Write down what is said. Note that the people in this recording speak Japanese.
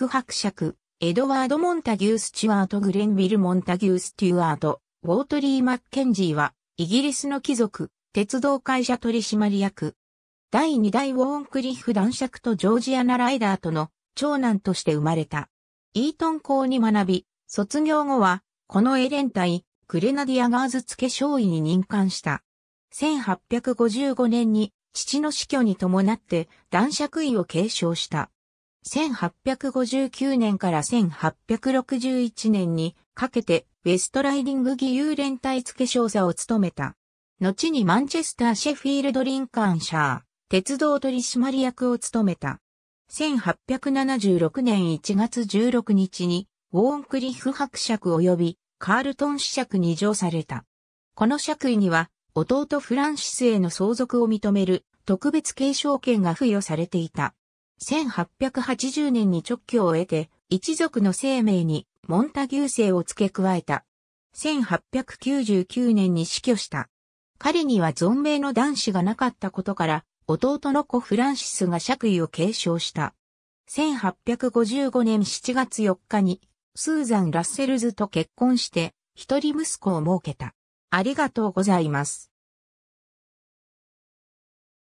フ伯爵、エドワード・モンタギュー・スチュワート・グレンビル・モンタギュー・スチュワート、ウォートリー・マッケンジーは、イギリスの貴族、鉄道会社取締役。第2代ウォーンクリフ男爵とジョージアナ・ライダーとの長男として生まれた。イートン校に学び、卒業後は、このエレン隊、グレナディアガーズ付け少尉に任官した。1855年に父の死去に伴って男爵位を継承した。1859年から1861年にかけてウェストライディング義勇連隊付少佐を務めた。後にマンチェスターシェフィールド・リンカンシャー、鉄道取締役を務めた。1876年1月16日にウォーンクリフ伯爵及びカールトン子爵に上された。この爵位には弟フランシスへの相続を認める特別継承権が付与されていた。1880年に直居を得て、一族の生命にモンタギュー姓を付け加えた。1899年に死去した。彼には存命の男子がなかったことから、弟の子フランシスが爵位を継承した。1855年7月4日に、スーザン・ラッセルズと結婚して、一人息子を設けた。ありがとうございます。